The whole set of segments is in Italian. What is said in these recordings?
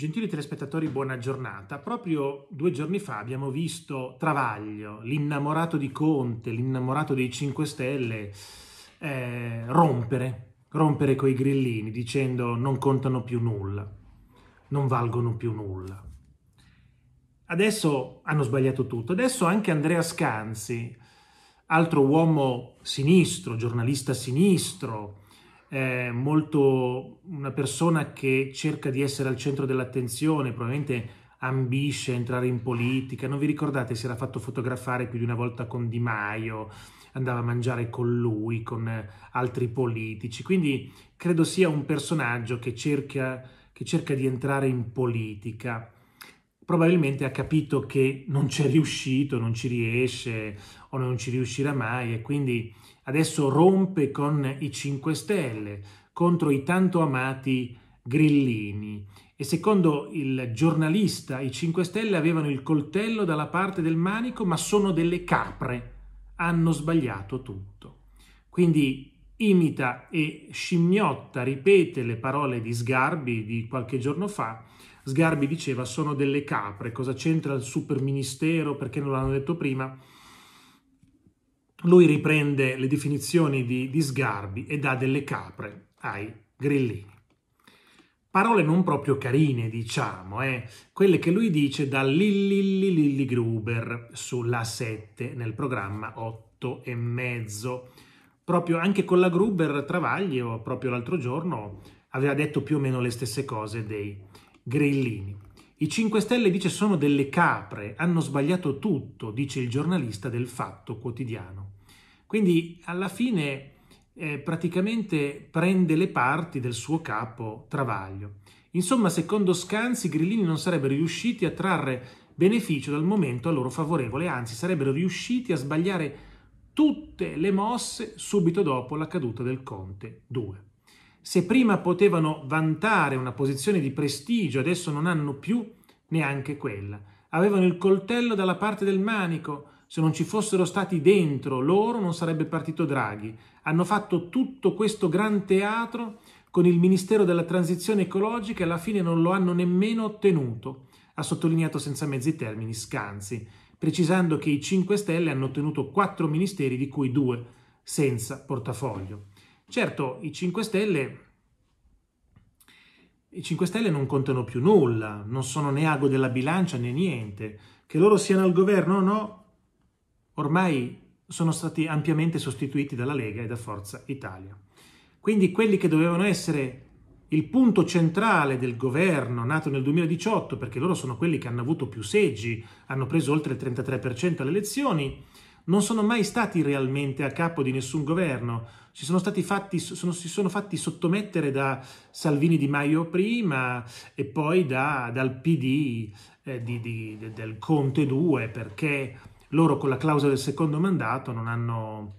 Gentili telespettatori, buona giornata. Proprio due giorni fa abbiamo visto Travaglio, l'innamorato di Conte, l'innamorato dei 5 Stelle, eh, rompere, rompere coi grillini dicendo non contano più nulla, non valgono più nulla. Adesso hanno sbagliato tutto. Adesso anche Andrea Scanzi, altro uomo sinistro, giornalista sinistro, eh, molto una persona che cerca di essere al centro dell'attenzione, probabilmente ambisce a entrare in politica. Non vi ricordate si era fatto fotografare più di una volta con Di Maio, andava a mangiare con lui, con eh, altri politici. Quindi credo sia un personaggio che cerca, che cerca di entrare in politica. Probabilmente ha capito che non c'è riuscito, non ci riesce o non ci riuscirà mai e quindi adesso rompe con i 5 Stelle contro i tanto amati grillini e secondo il giornalista i 5 Stelle avevano il coltello dalla parte del manico ma sono delle capre, hanno sbagliato tutto. Quindi imita e scimmiotta, ripete le parole di Sgarbi di qualche giorno fa. Sgarbi diceva sono delle capre, cosa c'entra il superministero, perché non l'hanno detto prima? lui riprende le definizioni di, di Sgarbi e dà delle capre ai grillini. Parole non proprio carine, diciamo, eh? quelle che lui dice da Lilli Lilli Gruber sulla 7 nel programma 8 e mezzo. Proprio anche con la Gruber Travaglio, proprio l'altro giorno, aveva detto più o meno le stesse cose dei grillini. I 5 Stelle dice sono delle capre, hanno sbagliato tutto, dice il giornalista del Fatto Quotidiano. Quindi alla fine eh, praticamente prende le parti del suo capo Travaglio. Insomma, secondo Scanzi, i grillini non sarebbero riusciti a trarre beneficio dal momento a loro favorevole, anzi sarebbero riusciti a sbagliare tutte le mosse subito dopo la caduta del Conte 2 se prima potevano vantare una posizione di prestigio, adesso non hanno più neanche quella. Avevano il coltello dalla parte del manico, se non ci fossero stati dentro loro non sarebbe partito Draghi. Hanno fatto tutto questo gran teatro con il Ministero della Transizione Ecologica e alla fine non lo hanno nemmeno ottenuto, ha sottolineato senza mezzi termini Scanzi, precisando che i 5 Stelle hanno ottenuto quattro ministeri di cui due senza portafoglio. Certo, i 5 Stelle i 5 Stelle non contano più nulla, non sono né ago della bilancia né niente. Che loro siano al governo o no, ormai sono stati ampiamente sostituiti dalla Lega e da Forza Italia. Quindi quelli che dovevano essere il punto centrale del governo nato nel 2018, perché loro sono quelli che hanno avuto più seggi, hanno preso oltre il 33% alle elezioni, non sono mai stati realmente a capo di nessun governo, si sono, fatti, sono, si sono fatti sottomettere da Salvini Di Maio prima e poi da, dal PD eh, di, di, del Conte 2 perché loro con la clausola del secondo mandato non hanno,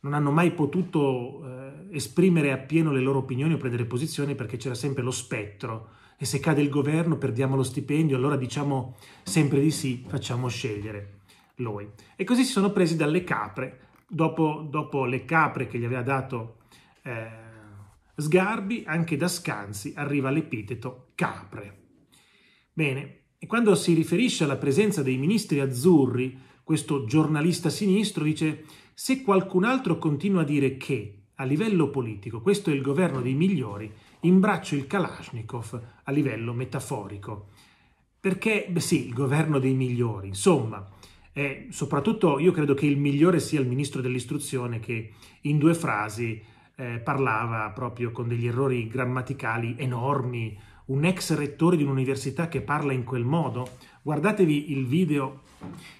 non hanno mai potuto eh, esprimere appieno le loro opinioni o prendere posizioni perché c'era sempre lo spettro e se cade il governo perdiamo lo stipendio, allora diciamo sempre di sì, facciamo scegliere lui. E così si sono presi dalle capre, dopo, dopo le capre che gli aveva dato eh, Sgarbi, anche da Scanzi arriva l'epiteto capre. Bene, e quando si riferisce alla presenza dei ministri azzurri, questo giornalista sinistro dice se qualcun altro continua a dire che a livello politico questo è il governo dei migliori, imbraccio il Kalashnikov a livello metaforico. Perché, beh sì, il governo dei migliori, insomma, e soprattutto io credo che il migliore sia il ministro dell'istruzione che in due frasi eh, parlava proprio con degli errori grammaticali enormi, un ex rettore di un'università che parla in quel modo. Guardatevi il video,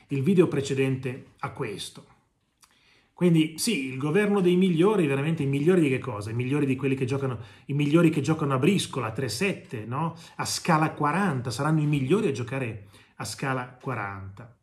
il video precedente a questo. Quindi sì, il governo dei migliori, veramente i migliori di che cosa? I migliori di quelli che giocano, i migliori che giocano a briscola, a 3-7, no? A scala 40, saranno i migliori a giocare a scala 40.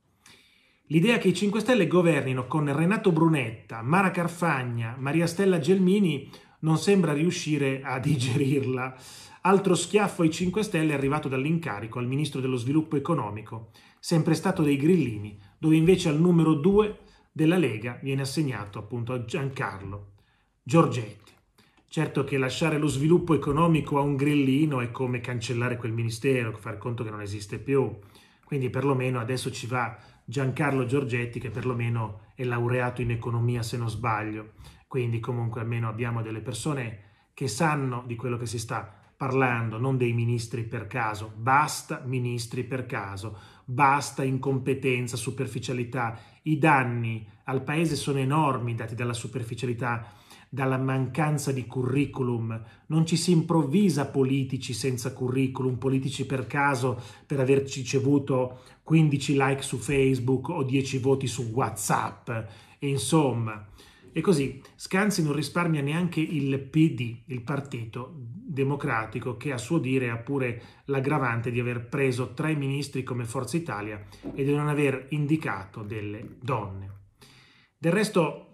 L'idea che i 5 Stelle governino con Renato Brunetta, Mara Carfagna, Maria Stella Gelmini non sembra riuscire a digerirla. Altro schiaffo ai 5 Stelle è arrivato dall'incarico al ministro dello sviluppo economico, sempre stato dei grillini, dove invece al numero 2 della Lega viene assegnato appunto a Giancarlo Giorgetti. Certo che lasciare lo sviluppo economico a un grillino è come cancellare quel ministero, far conto che non esiste più. Quindi perlomeno adesso ci va Giancarlo Giorgetti che perlomeno è laureato in economia se non sbaglio, quindi comunque almeno abbiamo delle persone che sanno di quello che si sta parlando, non dei ministri per caso, basta ministri per caso, basta incompetenza, superficialità, i danni al paese sono enormi dati dalla superficialità dalla mancanza di curriculum, non ci si improvvisa politici senza curriculum, politici per caso per averci ricevuto 15 like su Facebook o 10 voti su WhatsApp, e insomma. E così Scanzi non risparmia neanche il PD, il Partito Democratico, che a suo dire ha pure l'aggravante di aver preso tre ministri come Forza Italia e di non aver indicato delle donne. Del resto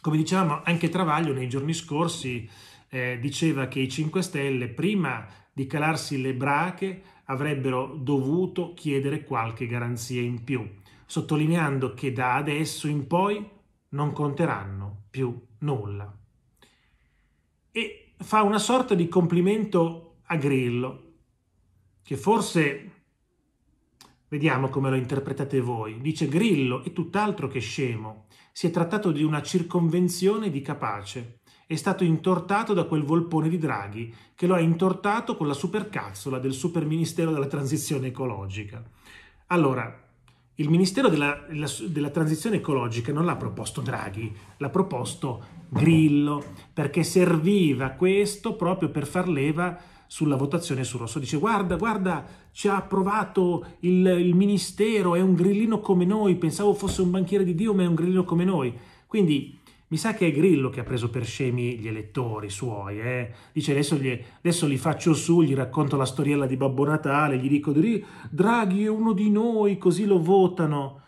come dicevamo, anche Travaglio nei giorni scorsi eh, diceva che i 5 Stelle, prima di calarsi le brache, avrebbero dovuto chiedere qualche garanzia in più, sottolineando che da adesso in poi non conteranno più nulla. E fa una sorta di complimento a Grillo, che forse vediamo come lo interpretate voi. Dice Grillo è tutt'altro che scemo, si è trattato di una circonvenzione di Capace. È stato intortato da quel volpone di Draghi, che lo ha intortato con la supercazzola del Superministero della Transizione Ecologica. Allora, il Ministero della, della, della, Transizione Ecologica non l'ha proposto Draghi, l'ha proposto Grillo, perché serviva questo proprio per far leva sulla votazione su rosso. Dice guarda, guarda, ci ha approvato il, il ministero, è un grillino come noi, pensavo fosse un banchiere di Dio ma è un grillino come noi. Quindi mi sa che è Grillo che ha preso per scemi gli elettori suoi, eh? Dice adesso, gli, adesso, li faccio su, gli racconto la storiella di Babbo Natale, gli dico Draghi è uno di noi, così lo votano.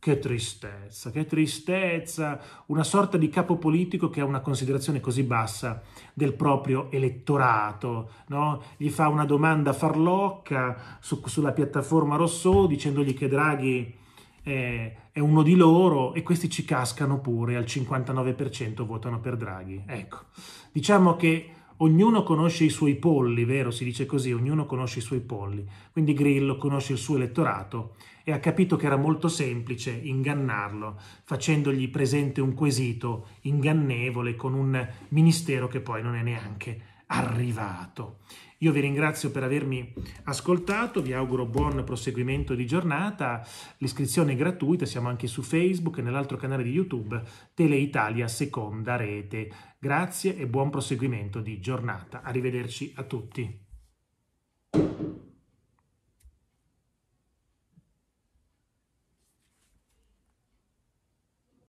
Che tristezza, che tristezza, una sorta di capo politico che ha una considerazione così bassa del proprio elettorato, no? gli fa una domanda farlocca su, sulla piattaforma Rousseau dicendogli che Draghi eh, è uno di loro e questi ci cascano pure, al 59% votano per Draghi. Ecco, diciamo che ognuno conosce i suoi polli, vero? Si dice così, ognuno conosce i suoi polli. Quindi Grillo conosce il suo elettorato e ha capito che era molto semplice ingannarlo, facendogli presente un quesito ingannevole con un ministero che poi non è neanche arrivato. Io vi ringrazio per avermi ascoltato, vi auguro buon proseguimento di giornata, l'iscrizione è gratuita, siamo anche su Facebook e nell'altro canale di YouTube Tele Italia Seconda Rete. Grazie e buon proseguimento di giornata. Arrivederci a tutti.